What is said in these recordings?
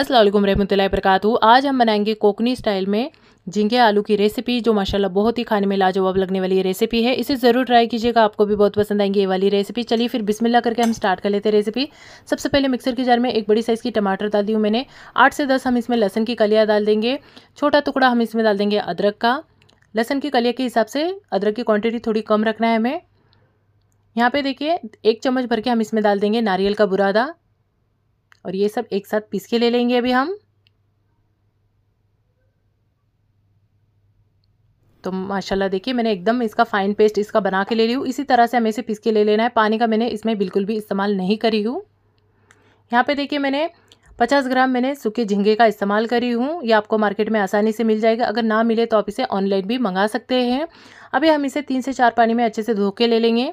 असलम रहमतुल्लाह वरकत आज हम बनाएंगे कोकनी स्टाइल में झींगे आलू की रेसिपी जो माशाल्लाह बहुत ही खाने में लाजवाब लगने वाली रेसिपी है इसे ज़रूर ट्राई कीजिएगा आपको भी बहुत पसंद आएंगी ये वाली रेसिपी चलिए फिर बिस्मिल्लाह करके हम स्टार्ट कर लेते हैं रेसिपी सबसे पहले मिक्सर के जार में एक बड़ी साइज़ की टमाटर डाल दी हूँ मैंने आठ से दस हम इसमें लहसन की कलियाँ डाल देंगे छोटा टुकड़ा हम इसमें डाल देंगे अदरक का लहसन की कलिया के हिसाब से अदरक की क्वान्टिटी थोड़ी कम रखना है हमें यहाँ पर देखिए एक चम्मच भर के हम इसमें डाल देंगे नारियल का बुरादा और ये सब एक साथ पीस के ले लेंगे अभी हम तो माशाल्लाह देखिए मैंने एकदम इसका फाइन पेस्ट इसका बना के ले ली हूँ इसी तरह से हमें इसे पीस के ले लेना है पानी का मैंने इसमें बिल्कुल भी इस्तेमाल नहीं करी हूँ यहाँ पे देखिए मैंने 50 ग्राम मैंने सूखे झींगे का इस्तेमाल करी हूँ ये आपको मार्केट में आसानी से मिल जाएगा अगर ना मिले तो आप इसे ऑनलाइन भी मंगा सकते हैं अभी हम इसे तीन से चार पानी में अच्छे से धो के ले लेंगे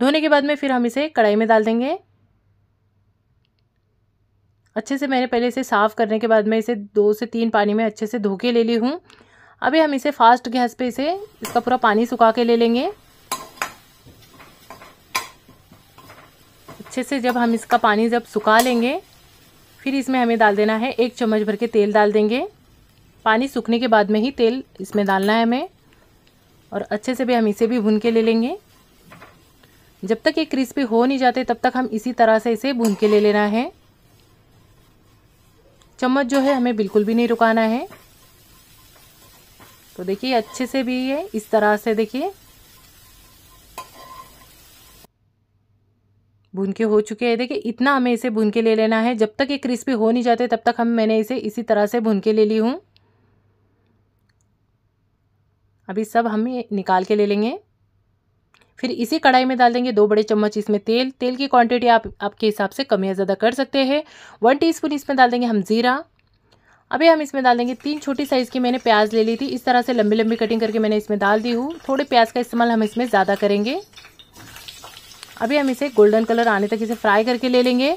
धोने के बाद में फिर हम इसे कढ़ाई में डाल देंगे अच्छे से मैंने पहले इसे साफ़ करने के बाद मैं इसे दो से तीन पानी में अच्छे से धो के ले ली हूँ अभी हम इसे फास्ट गैस पे इसे इसका पूरा पानी सुखा के ले लेंगे अच्छे से जब हम इसका पानी जब सुखा लेंगे फिर इसमें हमें डाल देना है एक चम्मच भर के तेल डाल देंगे पानी सूखने के बाद में ही तेल इसमें डालना है हमें और अच्छे से भी हम इसे भी भून के ले लेंगे जब तक ये क्रिस्पी हो नहीं जाते तब तक हम इसी तरह से इसे भून के ले लेना है चम्मच जो है हमें बिल्कुल भी नहीं रुकाना है तो देखिए अच्छे से भी ये इस तरह से देखिए भून के हो चुके हैं देखिए इतना हमें इसे भून के ले लेना है जब तक ये क्रिस्पी हो नहीं जाते तब तक हम मैंने इसे इसी तरह से भून के ले ली हूँ अभी सब हम निकाल के ले लेंगे फिर इसी कढ़ाई में डाल देंगे दो बड़े चम्मच इसमें तेल तेल की क्वांटिटी आप आपके हिसाब से कम या ज़्यादा कर सकते हैं वन टीस्पून इसमें डाल देंगे हम जीरा अभी हम इसमें डाल देंगे तीन छोटी साइज़ की मैंने प्याज ले ली थी इस तरह से लंबी लंबी कटिंग करके मैंने इसमें डाल दी हूँ थोड़े प्याज का इस्तेमाल हम इसमें ज़्यादा करेंगे अभी हम इसे गोल्डन कलर आने तक इसे फ्राई करके ले लेंगे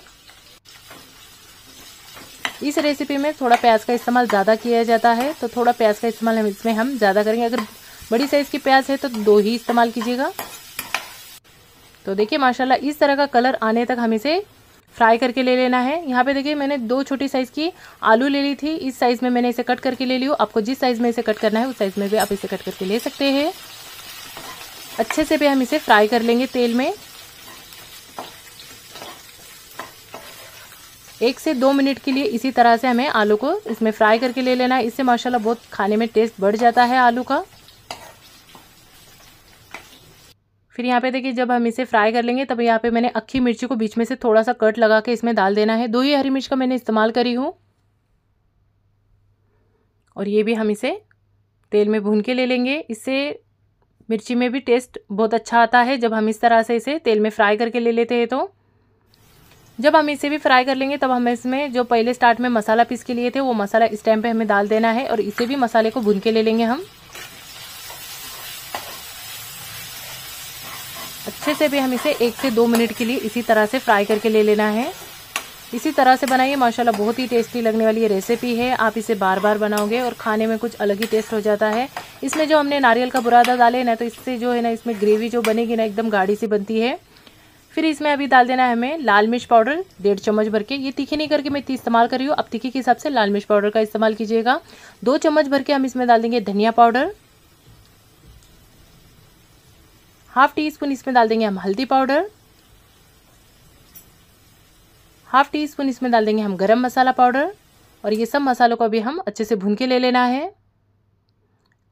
इस रेसिपी में थोड़ा प्याज का इस्तेमाल ज़्यादा किया जाता है तो थोड़ा प्याज का इस्तेमाल हम इसमें हम ज़्यादा करेंगे अगर बड़ी साइज़ की प्याज है तो दो ही इस्तेमाल कीजिएगा तो देखिए माशाल्लाह इस तरह का कलर आने तक हम इसे फ्राई करके ले लेना है यहाँ पे देखिए मैंने दो छोटी साइज़ की आलू ले ली थी इस साइज़ में मैंने इसे कट करके ले ली आपको जिस साइज़ में इसे कट करना है उस साइज़ में भी आप इसे कट करके ले सकते हैं अच्छे से भी हम इसे फ्राई कर लेंगे तेल में एक से दो मिनट के लिए इसी तरह से हमें आलू को इसमें फ्राई करके ले लेना है इससे माशाल्लाह बहुत खाने में टेस्ट बढ़ जाता है आलू का फिर यहाँ पे देखिए जब हम इसे फ्राई कर लेंगे तब यहाँ पे मैंने अक्खी मिर्ची को बीच में से थोड़ा सा कट लगा के इसमें डाल देना है दो ही हरी मिर्च का मैंने इस्तेमाल करी हूँ और ये भी हम इसे तेल में भून के ले लेंगे इससे मिर्ची में भी टेस्ट बहुत अच्छा आता है जब हम इस तरह से इसे तेल में फ्राई करके ले लेते हैं तो जब हम इसे भी फ्राई कर लेंगे तब हमें इसमें जो पहले स्टार्ट में मसाला पीस के लिए थे वो मसाला इस टाइम पे हमें डाल देना है और इसे भी मसाले को भून के ले लेंगे हम अच्छे से भी हम इसे एक से दो मिनट के लिए इसी तरह से फ्राई करके ले लेना है इसी तरह से बनाइए माशाल्लाह बहुत ही टेस्टी लगने वाली ये रेसिपी है आप इसे बार बार बनाओगे और खाने में कुछ अलग ही टेस्ट हो जाता है इसमें जो हमने नारियल का बुरादा डाले ना तो इससे जो है ना इसमें ग्रेवी जो बनेगी ना एकदम गाढ़ी सी बनती है फिर इसमें अभी डाल देना है हमें लाल मिर्च पाउडर डेढ़ चम्मच भर के ये तीखी नहीं करके मैं इस्तेमाल कर रही हूँ आप तीखे के हिसाब से लाल मिर्च पाउडर का इस्तेमाल कीजिएगा दो चम्मच भर के हम इसमें डाल देंगे धनिया पाउडर हाफ टी स्पून इसमें डाल देंगे हम हल्दी पाउडर हाफ टी स्पून इसमें डाल देंगे हम गरम मसाला पाउडर और ये सब मसालों को भी हम अच्छे से भून के ले लेना है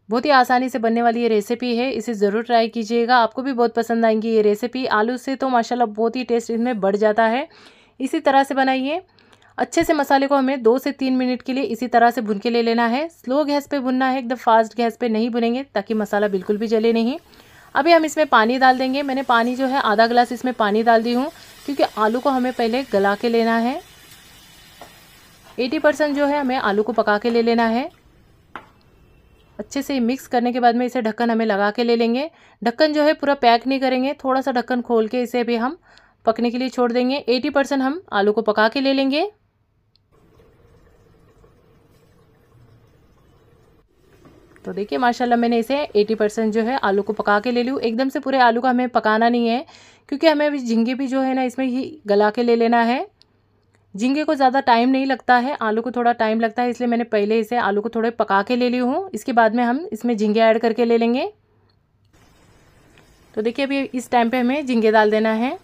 बहुत ही आसानी से बनने वाली ये रेसिपी है इसे ज़रूर ट्राई कीजिएगा आपको भी बहुत पसंद आएंगी ये रेसिपी आलू से तो माशाल्लाह बहुत ही टेस्ट इसमें बढ़ जाता है इसी तरह से बनाइए अच्छे से मसाले को हमें दो से तीन मिनट के लिए इसी तरह से भून के ले लेना है स्लो गैस पर भुनना है एकदम फास्ट गैस पर नहीं भुनेंगे ताकि मसाला बिल्कुल भी जले नहीं अभी हम इसमें पानी डाल देंगे मैंने पानी जो है आधा गिलास इसमें पानी डाल दी हूँ क्योंकि आलू को हमें पहले गला के लेना है 80 परसेंट जो है हमें आलू को पका के ले लेना है अच्छे से मिक्स करने के बाद में इसे ढक्कन हमें लगा के ले लेंगे ढक्कन जो है पूरा पैक नहीं करेंगे थोड़ा सा ढक्कन खोल के इसे भी हम पकने के लिए छोड़ देंगे 80 परसेंट हम आलू को पका के ले लेंगे तो देखिए माशाल्लाह मैंने इसे 80 परसेंट जो है आलू को पका के ले लूँ एकदम से पूरे आलू का हमें पकाना नहीं है क्योंकि हमें अभी झिंगे भी जो है ना इसमें ही गला के ले लेना है झिंगे को ज़्यादा टाइम नहीं लगता है आलू को थोड़ा टाइम लगता है इसलिए मैंने पहले इसे आलू को थोड़े पका के ले ली हूँ इसके बाद में हम इसमें झींगे ऐड करके ले लेंगे तो देखिए अभी इस टाइम पर हमें झिंगे डाल देना है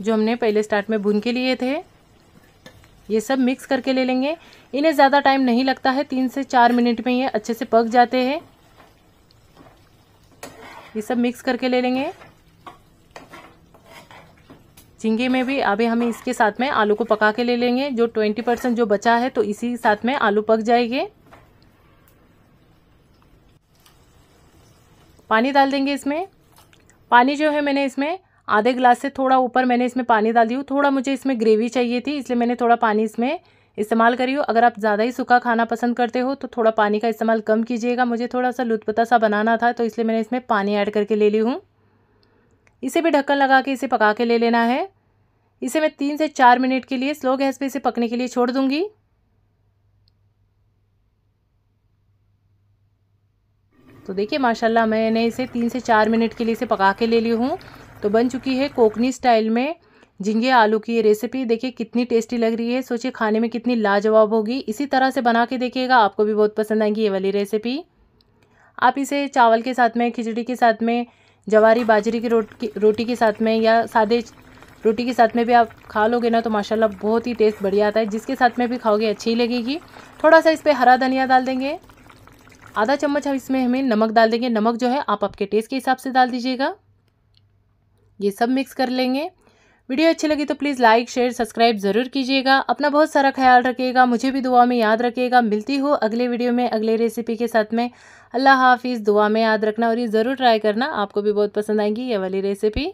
जो हमने पहले स्टार्ट में भून के लिए थे ये सब मिक्स करके ले लेंगे इन्हें ज़्यादा टाइम नहीं लगता है तीन से चार मिनट में ये अच्छे से पक जाते हैं ये सब मिक्स करके ले लेंगे झिंगे में भी अभी हमें इसके साथ में आलू को पका के ले लेंगे जो ट्वेंटी परसेंट जो बचा है तो इसी साथ में आलू पक जाएंगे पानी डाल देंगे इसमें पानी जो है मैंने इसमें आधे गिलास से थोड़ा ऊपर मैंने इसमें पानी दी हूँ थोड़ा मुझे इसमें ग्रेवी चाहिए थी इसलिए मैंने थोड़ा पानी इसमें इस्तेमाल हो अगर आप ज़्यादा ही सूखा खाना पसंद करते हो तो थोड़ा पानी का इस्तेमाल कम कीजिएगा मुझे थोड़ा सा लुतपता सा बनाना था तो इसलिए मैंने इसमें पानी ऐड करके ले ली हूँ इसे भी ढक्कन लगा के इसे पका के ले लेना है इसे मैं तीन से चार मिनट के लिए स्लो गैस पे इसे पकने के लिए छोड़ दूँगी तो देखिए माशाल्लाह मैंने इसे तीन से चार मिनट के लिए इसे पका के ले ली हूँ तो बन चुकी है कोकनी स्टाइल में झिंगे आलू की ये रेसिपी देखिए कितनी टेस्टी लग रही है सोचिए खाने में कितनी लाजवाब होगी इसी तरह से बना के देखिएगा आपको भी बहुत पसंद आएगी ये वाली रेसिपी आप इसे चावल के साथ में खिचड़ी के साथ में जवारी बाजरी की रोटी रोटी के साथ में या सादे रोटी के साथ में भी आप खा लोगे ना तो माशाल्लाह बहुत ही टेस्ट बढ़िया आता है जिसके साथ में भी खाओगे अच्छी ही लगेगी थोड़ा सा इस पर हरा धनिया डाल देंगे आधा चम्मच हम इसमें हमें नमक डाल देंगे नमक जो है आप आपके टेस्ट के हिसाब से डाल दीजिएगा ये सब मिक्स कर लेंगे वीडियो अच्छी लगी तो प्लीज़ लाइक शेयर सब्सक्राइब ज़रूर कीजिएगा अपना बहुत सारा ख्याल रखिएगा मुझे भी दुआ में याद रखिएगा मिलती हो अगले वीडियो में अगले रेसिपी के साथ में अल्लाह हाफिज़ दुआ में याद रखना और ये ज़रूर ट्राई करना आपको भी बहुत पसंद आएंगी ये वाली रेसिपी